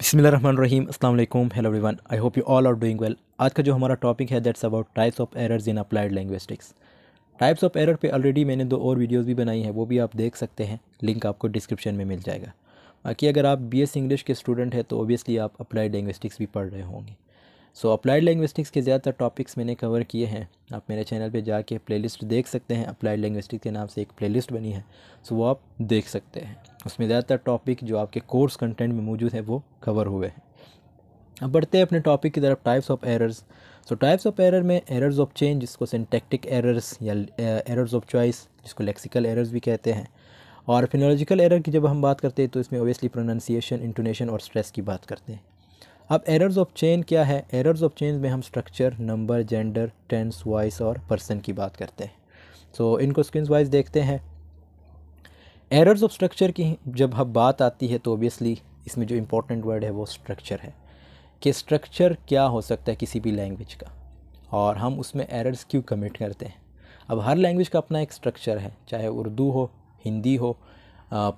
बसमीम अल्लाम hello everyone I hope you all are doing well आज का जो हमारा टॉपिक है that's about types of errors in applied linguistics types of error पे ऑलरेडी मैंने दो और वीडियोस भी बनाई हैं वो भी आप देख सकते हैं लिंक आपको डिस्क्रिप्शन में मिल जाएगा बाकी अगर आप बी एस इंग्लिश के स्टूडेंट हैं तो ओबियसली आप अप्लाइड लैंग्वेस्टिक्स भी पढ़ रहे होंगे सो अप्लाइड लैंग्विस्टिक्स के ज़्यादातर टॉपिक्स मैंने कवर किए हैं आप मेरे चैनल पे जाके प्लेलिस्ट देख सकते हैं अप्लाइड लैंग्विस्टिक्स के नाम से एक प्लेलिस्ट बनी है सो वो आप देख सकते हैं उसमें ज़्यादातर टॉपिक जो आपके कोर्स कंटेंट में मौजूद है वो कवर हुए हैं अब बढ़ते हैं अपने टॉपिक की तरफ types of errors so types of error में एरर्स ऑफ चेंज जिसको सिंटेक्टिक एरर्स या एरर्स ऑफ चॉइस जिसको लेक्सिकल एरर्स भी कहते हैं और फिनोलॉजिकल एरर की जब हम बात करते हैं तो इसमें ओबियसली प्रोनाउंसिएशन इंटोनेशन और स्ट्रेस की बात करते हैं अब एरर्स ऑफ चेन क्या है एरर्स ऑफ चेन में हम structure number gender tense voice और पर्सन की बात करते हैं सो so, इनको स्क्रीन वाइज देखते हैं एरर्स ऑफ स्ट्रक्चर की जब हम बात आती है तो ऑब्वियसली इसमें जो इम्पोर्टेंट वर्ड है वो स्ट्रक्चर है कि स्ट्रक्चर क्या हो सकता है किसी भी लैंग्वेज का और हम उसमें एरर्स क्यों कमिट करते हैं अब हर लैंग्वेज का अपना एक स्ट्रक्चर है चाहे उर्दू हो हिंदी हो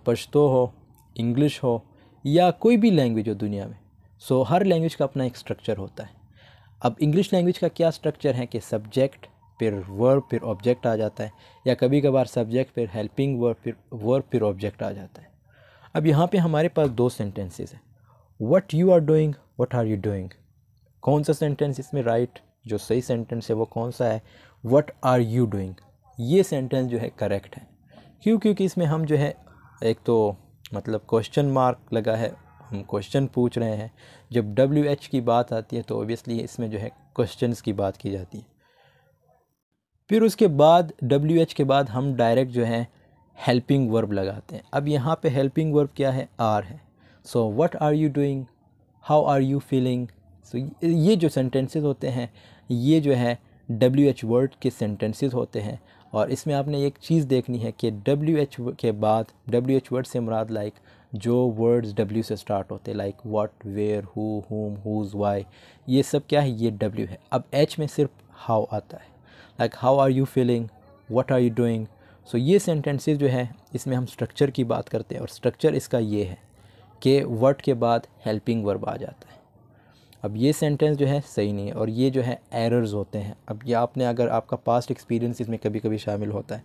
पश्तो हो इंग्लिश हो या कोई भी लैंग्वेज हो दुनिया में सो so, हर लैंग्वेज का अपना एक स्ट्रक्चर होता है अब इंग्लिश लैंग्वेज का क्या स्ट्रक्चर है कि सब्जेक्ट फिर वर्ब फिर ऑब्जेक्ट आ जाता है या कभी कभार सब्जेक्ट फिर हेल्पिंग वर्ब फिर वर्ब फिर ऑब्जेक्ट आ जाता है अब यहाँ पे हमारे पास दो सेंटेंसेस हैं what you are doing what are you doing कौन सा सेंटेंस इसमें राइट right, जो सही सेंटेंस है वो कौन सा है वट आर यू डूइंग ये सेंटेंस जो है करेक्ट है क्यों क्योंकि इसमें हम जो है एक तो मतलब क्वेश्चन मार्क लगा है हम क्वेश्चन पूछ रहे हैं जब डब्ल्यू एच की बात आती है तो ओबियसली इसमें जो है क्वेश्चन की बात की जाती है फिर उसके बाद डब्ल्यू एच के बाद हम डायरेक्ट जो है हेल्पिंग वर्ब लगाते हैं अब यहाँ पे हेल्पिंग वर्ब क्या है आर है so what are you doing how are you feeling so ये जो सेंटेंसेस होते हैं ये जो है डब्ल्यू एच वर्ड के सेंटेंसेस होते हैं और इसमें आपने एक चीज़ देखनी है कि डब्ल्यू एच के बाद डब्ल्यू एच वर्ड से मुराद लाइक जो वर्ड्स डब्ल्यू से स्टार्ट होते हैं like what where who whom whose why ये सब क्या है ये डब्ल्यू है अब एच में सिर्फ हाउ आता है like how are you feeling what are you doing so ये सेंटेंसेस जो है इसमें हम स्ट्रक्चर की बात करते हैं और स्ट्रक्चर इसका ये है कि वट के बाद हेल्पिंग वर्ब आ जाता है अब ये सेंटेंस जो है सही नहीं है और ये जो है एरर्स होते हैं अब ये आपने अगर आपका पास्ट एक्सपीरियंस इसमें कभी कभी शामिल होता है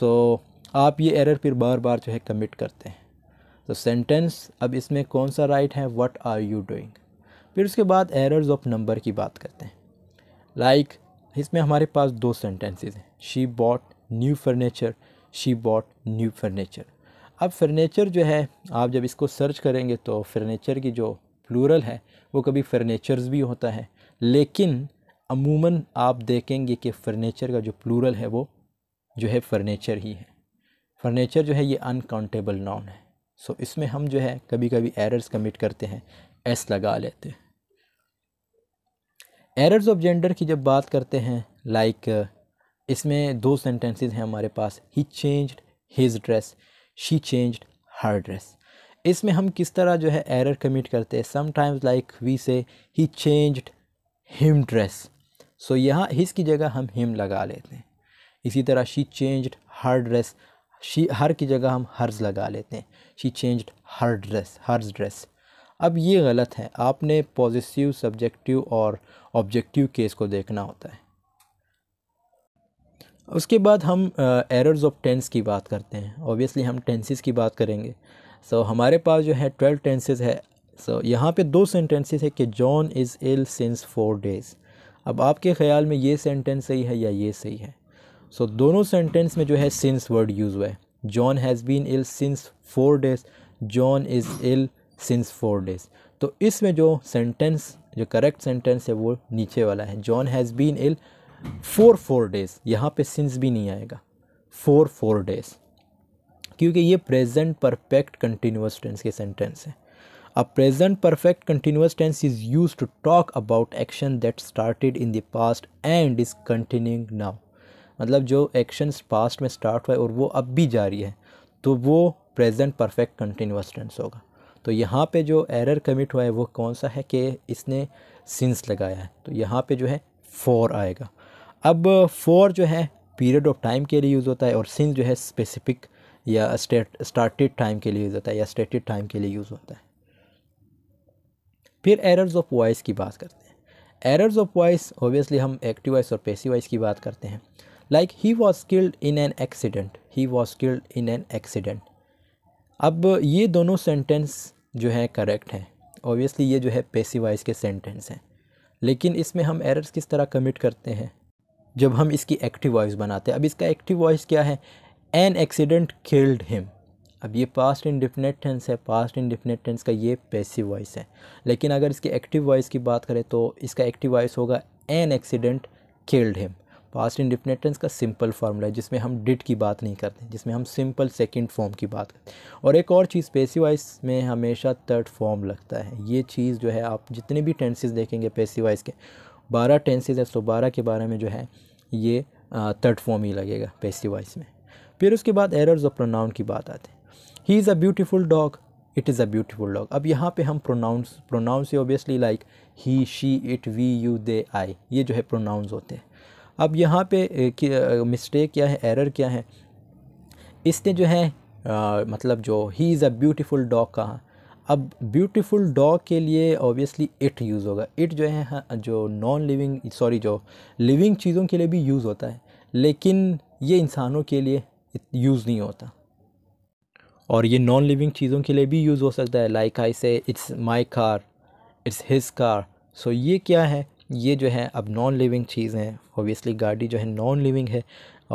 सो so, आप ये एरर फिर बार बार जो है कमिट करते हैं तो सेंटेंस अब इसमें कौन सा राइट है व्हाट आर यू डूइंग फिर उसके बाद एरर्स ऑफ नंबर की बात करते हैं लाइक like, इसमें हमारे पास दो सेंटेंसेस हैं she bought new furniture she bought new furniture अब फर्नीचर जो है आप जब इसको सर्च करेंगे तो फर्नीचर की जो प्लूरल है वो कभी फर्नीचर्स भी होता है लेकिन अमूमन आप देखेंगे कि फर्नीचर का जो प्लूरल है वो जो है फर्नीचर ही है फर्नीचर जो है ये अनकाउंटेबल नाउन है सो इसमें हम जो है कभी कभी एरर्स कमिट करते हैं एस लगा लेते हैं एरर्स ऑफ जेंडर की जब बात करते हैं लाइक like, इसमें दो सेंटेंसेस हैं हमारे पास he change his dress she change her dress इसमें हम किस तरह जो है एरर कमिट करते हैं sometimes like we say he changed him dress so यहाँ हिज की जगह हम हिम लगा लेते हैं इसी तरह she change her dress she her की जगह हम हर्ज लगा लेते हैं she changed her dress hers dress अब ये गलत है आपने पॉजिटिव सब्जेक्टिव और ऑब्जेक्टिव केस को देखना होता है उसके बाद हम एरर्स ऑफ टेंस की बात करते हैं ऑब्वियसली हम टेंसेस की बात करेंगे सो so, हमारे पास जो है ट्वेल्व टेंसेज है सो so, यहाँ पे दो सेंटेंसेस है कि John is ill since four days अब आपके ख्याल में ये सेंटेंस सही है या ये सही है सो so, दोनों सेंटेंस में जो है सिंस वर्ड यूज़ हुआ है John has been ill since four days John is ill since four days तो इसमें जो सेंटेंस जो करेक्ट सेंटेंस है वो नीचे वाला है John has been ill four four days यहाँ पे सिंस भी नहीं आएगा फोर फोर डेज क्योंकि ये प्रेजेंट परफेक्ट कंटिन्यूस टेंस के सेंटेंस हैं अब present perfect continuous tense is use to talk about action that started in the past and is continuing now मतलब जो एक्शंस पास्ट में स्टार्ट हुआ है और वो अब भी जारी है तो वो प्रेजेंट परफेक्ट कंटिन्यूस टेंस होगा तो यहाँ पे जो एरर कमिट हुआ है वो कौन सा है कि इसने सिंस लगाया है तो यहाँ पे जो है फोर आएगा अब फोर जो है पीरियड ऑफ टाइम के लिए यूज़ होता है और सिंस जो है स्पेसिफिक या स्टार्टेड टाइम के लिए यूज़ होता है या स्टेटेड टाइम के लिए यूज़ होता है फिर एरर्स ऑफ वॉइस की बात करते हैं एरर्स ऑफ वॉइस ओबियसली हम एक्टिव वॉइस और पेसी वॉइस की बात करते हैं like he was killed in an accident he was killed in an accident अब ये दोनों सेंटेंस जो है करेक्ट हैं ऑब्वियसली ये जो है पेसिवाइज के सेंटेंस हैं लेकिन इसमें हम एरर्स किस तरह कमिट करते हैं जब हम इसकी एक्टिव वॉइस बनाते हैं अब इसका एक्टिव वॉइस क्या है एन एक्सीडेंट किल्ड हिम अब ये पास्ट इंडिफिनेट टेंस है पास्ट इंडिफिनेट टेंस का ये पैसिव वॉइस है लेकिन अगर इसकी एक्टिव वॉइस की बात करें तो इसका एक्टिव वॉइस होगा an accident killed him past indefinite tense का सिंपल फार्मूला है जिसमें हम डिट की बात नहीं करते जिसमें हम सिंपल सेकंड फॉर्म की बात करते और एक और चीज़ पेसीवाइज में हमेशा थर्ड फॉर्म लगता है ये चीज़ जो है आप जितने भी टेंसेज देखेंगे पेसीवाइज के बारह टेंसेज है सो बारह के बारे में जो है ये थर्ड फॉर्म ही लगेगा पेसीवाइज में फिर उसके बाद एरर्स ऑफ प्रोनाउन की बात आते हैं he is a beautiful dog it is a beautiful dog अब यहाँ पे हम pronouns pronouns obviously like he she it we you they I ये जो है प्रोनाउंस होते हैं अब यहाँ पे मिस्टेक क्या है एरर क्या है इसने जो है आ, मतलब जो he is a beautiful dog कहा अब ब्यूटीफुल डॉग के लिए ऑब्वियसली इट यूज़ होगा इट जो है हाँ, जो नॉन लिविंग सॉरी जो लिविंग चीज़ों के लिए भी यूज़ होता है लेकिन ये इंसानों के लिए यूज़ नहीं होता और ये नॉन लिविंग चीज़ों के लिए भी यूज़ हो सकता है like I say it's my car it's his car so ये क्या है ये जो है अब नॉन लिविंग चीज़ हैं ओबियसली गाड़ी जो है नॉन लिविंग है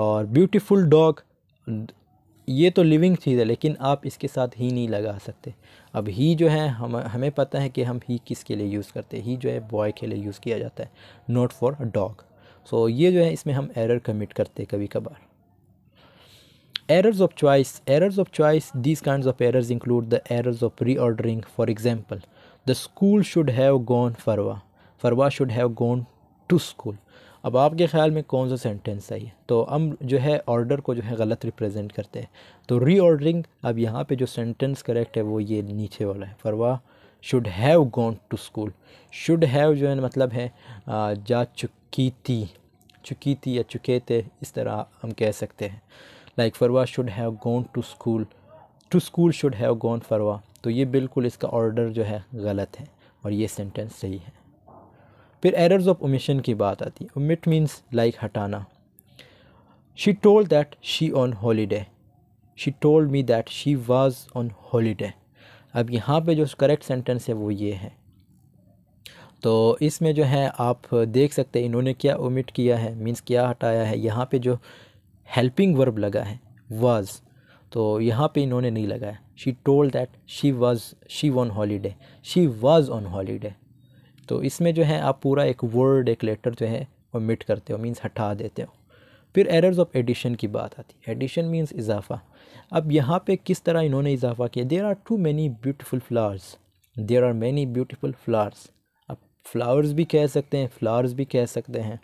और ब्यूटीफुल डॉग ये तो लिविंग चीज़ है लेकिन आप इसके साथ ही नहीं लगा सकते अब ही जो है हम हमें पता है कि हम ही किसके लिए यूज़ करते हैं ही जो है बॉय के लिए यूज़ किया जाता है not for a dog so ये जो है इसमें हम एरर कमिट करते हैं कभी कभार of choice errors of choice this kind of errors include the errors of reordering for example the school should have gone Farwa Farwa should have gone to school अब आपके ख्याल में कौन सा सेंटेंस है तो हम जो है ऑर्डर को जो है गलत रिप्रेजेंट करते हैं तो रीऑर्डरिंग अब यहाँ पे जो सेंटेंस करेक्ट है वो ये नीचे वाला है Farwa should have gone to school should have जो है मतलब है जा चुकी थी चुकी थी या चुके थे इस तरह हम कह सकते हैं like Farwa should have gone to school to school should have gone Farwa तो ये बिल्कुल इसका ऑर्डर जो है गलत है और ये सेंटेंस सही है फिर एरर्स ऑफ ओमिशन की बात आती है ओमिट मीन्स लाइक हटाना she told that she on holiday she told me that she was on holiday अब यहाँ पे जो करेक्ट सेंटेंस है वो ये है तो इसमें जो है आप देख सकते हैं इन्होंने क्या ओमिट किया है मीन्स क्या हटाया है यहाँ पे जो हेल्पिंग वर्ब लगा है वाज तो यहाँ पे इन्होंने नहीं लगाया she told that she was she on holiday she was on holiday तो इसमें जो है आप पूरा एक वर्ड एक लेटर जो है ओमिट करते हो मीन्स हटा देते हो फिर एरर्स ऑफ एडिशन की बात आती है एडिशन मीन्स इजाफा अब यहाँ पे किस तरह इन्होंने इजाफा किया there are too many beautiful flowers there are many beautiful flowers अब फ्लावर्स भी कह सकते हैं फ्लावर्स भी कह सकते हैं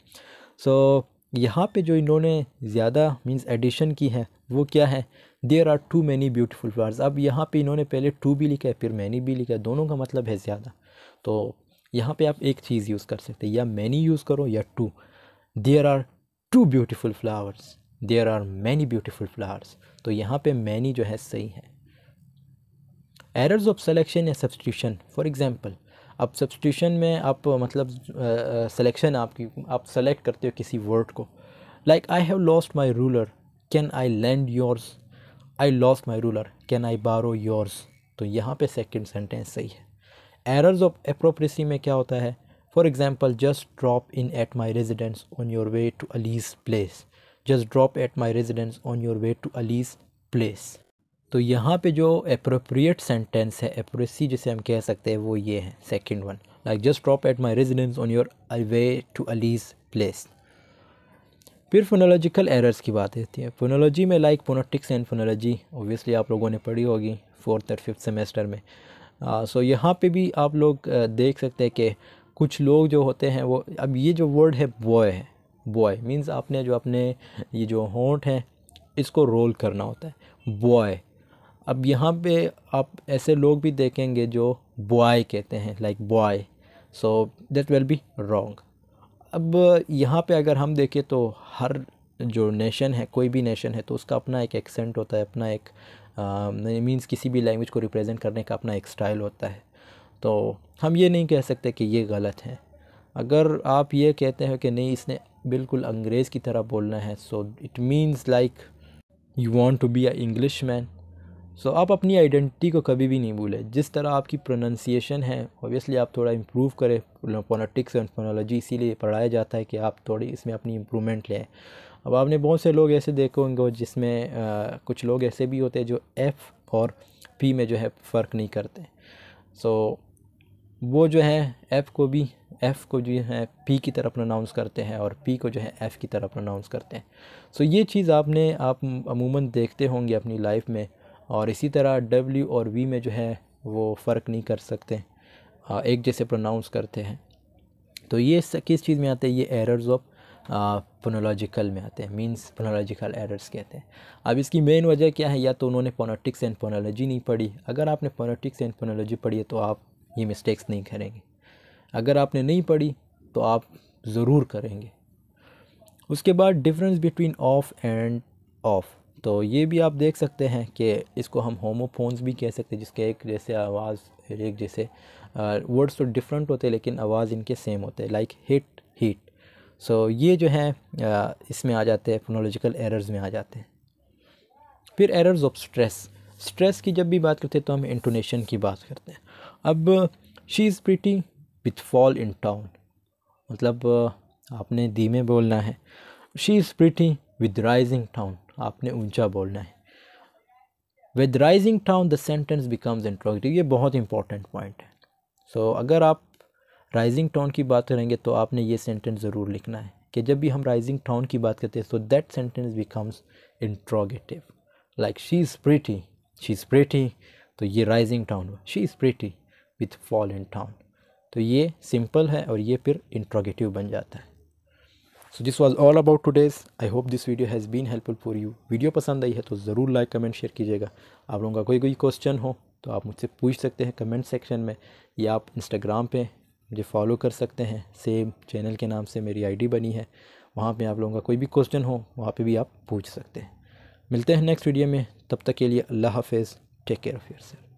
सो so, यहाँ पे जो इन्होंने ज़्यादा मीन्स एडिशन की है वो क्या है there are too many beautiful flowers अब यहाँ पे इन्होंने पहले टू भी लिखा है फिर मैनी भी लिखा है दोनों का मतलब है ज़्यादा तो यहाँ पे आप एक चीज़ यूज़ कर सकते हैं या मैनी यूज़ करो या too there are two beautiful flowers there are many beautiful flowers तो यहाँ पे मैनी जो है सही है एरर्स ऑफ सेलेक्शन या सब्सटिट्यूशन फॉर एग्ज़ाम्पल अब सब्सटिट्यूशन में आप मतलब uh, आपकी आप सेलेक्ट करते हो किसी वर्ड को like I have lost my ruler can I lend yours I lost my ruler can I borrow yours तो यहाँ पे सेकेंड सेंटेंस सही है एरर्स ऑफ अप्रोप्रेसी में क्या होता है for example just drop in at my residence on your way to Ali's place just drop at my residence on your way to Ali's place तो यहाँ पे जो अप्रोप्रिएट सेंटेंस है अप्रोसी जिसे हम कह सकते हैं वो ये है second one like just drop at my residence on your way to Ali's place फिर फोनोलॉजिकल एरर्स की बात होती है फोनोलॉजी में like phonetics and phonology obviously आप लोगों ने पढ़ी होगी फोर्थ और फिफ्थ सेमेस्टर में सो यहाँ पे भी आप लोग देख सकते हैं कि कुछ लोग जो होते हैं वो अब ये जो वर्ड है बॉय है बॉय मीन्स आपने जो अपने ये जो होंठ हैं इसको रोल करना होता है बॉय अब यहाँ पे आप ऐसे लोग भी देखेंगे जो बॉय कहते हैं like boy so that will be wrong अब यहाँ पे अगर हम देखें तो हर जो नेशन है कोई भी नेशन है तो उसका अपना एक एक्सेंट होता है अपना एक मीन्स um, किसी भी लैंग्वेज को रिप्रेजेंट करने का अपना एक स्टाइल होता है तो हम ये नहीं कह सकते कि ये गलत है अगर आप ये कहते हैं कि नहीं इसने बिल्कुल अंग्रेज़ की तरह बोलना है so it means like you want to be a English man सो आप अपनी आइडेंटिटी को कभी भी नहीं भूलें जिस तरह आपकी प्रोनंसिएशन है ऑब्वियसली आप थोड़ा इम्प्रूव करें फोनोटिक्स एंड फोनोलॉजी इसीलिए पढ़ाया जाता है कि आप थोड़ी इसमें अपनी इम्प्रूवमेंट लें अब आपने बहुत से लोग ऐसे देखे होंगे जिसमें कुछ लोग ऐसे भी होते हैं जो एफ़ और पी में जो है फ़र्क नहीं करते सो so, वो जो है एफ़ को भी एफ़ को जो है पी की तरफ प्रोनाउंस करते हैं और पी को जो है एफ़ की तरफ प्रोनाउंस करते हैं सो so, ये चीज़ आपने आप अमूमन देखते होंगे अपनी लाइफ में और इसी तरह डब्ल्यू और वी में जो है वो फ़र्क नहीं कर सकते एक जैसे प्रोनाउंस करते हैं तो ये किस चीज़ में आते हैं ये एरर्स ऑफ पोनोलॉजिकल में आते हैं मीन्स पोनोलॉजिकल एरर्स कहते हैं अब इसकी मेन वजह क्या है या तो उन्होंने फोनोटिक्स एंड पोनोलॉजी नहीं पढ़ी अगर आपने फोनोटिक्स एंड पोनोलॉजी पढ़ी है तो आप ये मिस्टेक्स नहीं करेंगे अगर आपने नहीं पढ़ी तो आप ज़रूर करेंगे उसके बाद difference between of and of तो ये भी आप देख सकते हैं कि इसको हम होमोफोन्स भी कह सकते हैं जिसके एक जैसे आवाज़ एक जैसे वर्ड्स तो डिफरेंट होते हैं लेकिन आवाज़ इनके सेम होते हैं लाइक हिट सो so, ये जो है इसमें आ जाते हैं फोनोलॉजिकल एरर्स में आ जाते हैं फिर एरर्स ऑफ स्ट्रेस स्ट्रेस की जब भी बात करते हैं तो हम इंटोनेशन की बात करते हैं अब she is pretty with fall in tone मतलब आपने धीमे बोलना है she is pretty with rising tone आपने ऊंचा बोलना है with rising tone the sentence becomes interrogative ये बहुत इंपॉर्टेंट पॉइंट है सो so, अगर आप राइजिंग टोन की बात करेंगे तो आपने ये सेंटेंस ज़रूर लिखना है कि जब भी हम राइजिंग टोन की बात करते हैं so that sentence becomes interrogative like she is pretty she is pretty तो ये राइजिंग टाउन हुआ she is pretty with fall in tone तो ये सिंपल है और ये फिर इंट्रोगेटिव बन जाता है so this was all about today's I hope this video has been helpful for you video पसंद आई है तो ज़रूर लाइक कमेंट शेयर कीजिएगा आप लोगों का कोई कोई क्वेश्चन हो तो आप मुझसे पूछ सकते हैं कमेंट सेक्शन में या आप इंस्टाग्राम पे मुझे फॉलो कर सकते हैं सेम चैनल के नाम से मेरी आईडी बनी है वहाँ पे आप लोगों का कोई भी क्वेश्चन हो वहाँ पे भी आप पूछ सकते हैं मिलते हैं नेक्स्ट वीडियो में तब तक के लिए अल्लाह हाफ take care of your self